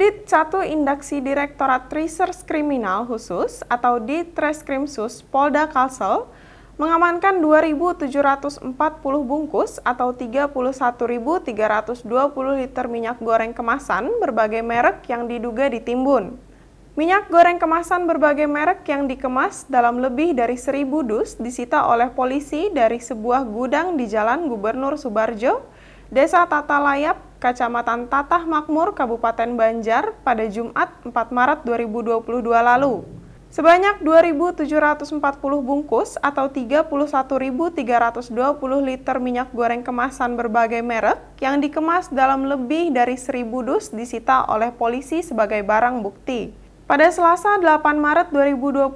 Subdit 1 Indaksi Direktorat Reserse Kriminal Khusus atau di Treskrimsus Polda Kalsel mengamankan 2.740 bungkus atau 31.320 liter minyak goreng kemasan berbagai merek yang diduga ditimbun. Minyak goreng kemasan berbagai merek yang dikemas dalam lebih dari 1.000 dus disita oleh polisi dari sebuah gudang di Jalan Gubernur Subarjo, Desa Tatalayap, Kecamatan Tatah Makmur, Kabupaten Banjar pada Jumat 4 Maret 2022 lalu. Sebanyak 2.740 bungkus atau 31.320 liter minyak goreng kemasan berbagai merek yang dikemas dalam lebih dari 1.000 dus disita oleh polisi sebagai barang bukti. Pada Selasa 8 Maret 2022,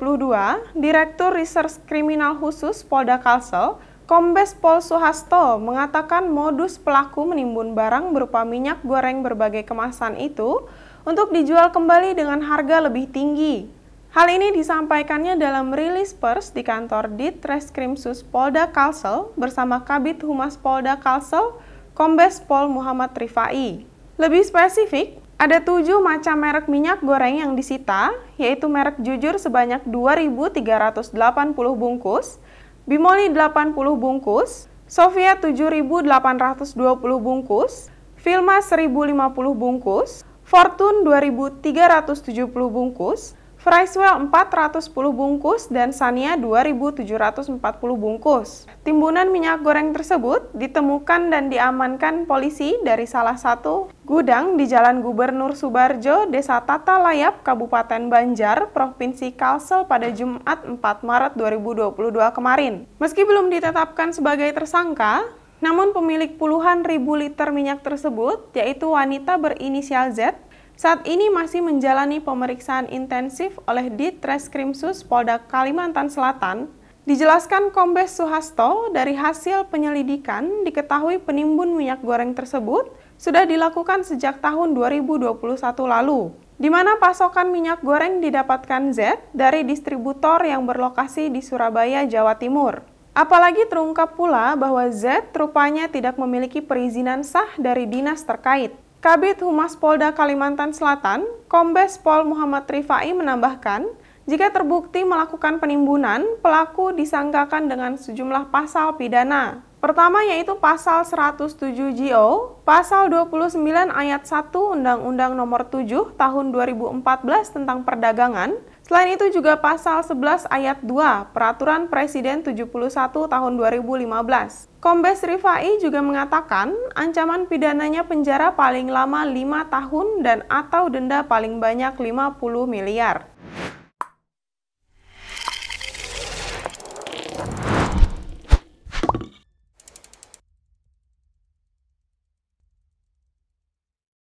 Direktur Research Kriminal Khusus Polda Kalsel Kombes Pol Suhasto mengatakan modus pelaku menimbun barang berupa minyak goreng berbagai kemasan itu untuk dijual kembali dengan harga lebih tinggi. Hal ini disampaikannya dalam rilis pers di kantor Ditreskrimsus Polda Kalsel bersama Kabit Humas Polda Kalsel, Kombes Pol Muhammad Rifai. Lebih spesifik, ada tujuh macam merek minyak goreng yang disita, yaitu merek Jujur sebanyak 2.380 bungkus, Bimoli 80 bungkus, Sofia 7820 bungkus, Filma 1050 bungkus, Fortune 2370 bungkus, Fryswell 410 bungkus dan Sania 2740 bungkus. Timbunan minyak goreng tersebut ditemukan dan diamankan polisi dari salah satu gudang di Jalan Gubernur Subarjo, Desa Tata Layap, Kabupaten Banjar, Provinsi Kalsel pada Jumat 4 Maret 2022 kemarin. Meski belum ditetapkan sebagai tersangka, namun pemilik puluhan ribu liter minyak tersebut, yaitu wanita berinisial Z, saat ini masih menjalani pemeriksaan intensif oleh Ditreskrimsus Polda Kalimantan Selatan. Dijelaskan Kombes Suhasto, dari hasil penyelidikan diketahui penimbun minyak goreng tersebut sudah dilakukan sejak tahun 2021 lalu, di mana pasokan minyak goreng didapatkan Z dari distributor yang berlokasi di Surabaya, Jawa Timur. Apalagi terungkap pula bahwa Z rupanya tidak memiliki perizinan sah dari dinas terkait. Kabit Humas Polda Kalimantan Selatan, Kombes Pol Muhammad Rifai menambahkan, jika terbukti melakukan penimbunan, pelaku disangkakan dengan sejumlah pasal pidana. Pertama yaitu pasal 107 JO, pasal 29 ayat 1 Undang-Undang Nomor 7 Tahun 2014 tentang Perdagangan Selain itu juga pasal 11 ayat 2 Peraturan Presiden 71 tahun 2015. Kombes Rifai juga mengatakan ancaman pidananya penjara paling lama 5 tahun dan atau denda paling banyak 50 miliar.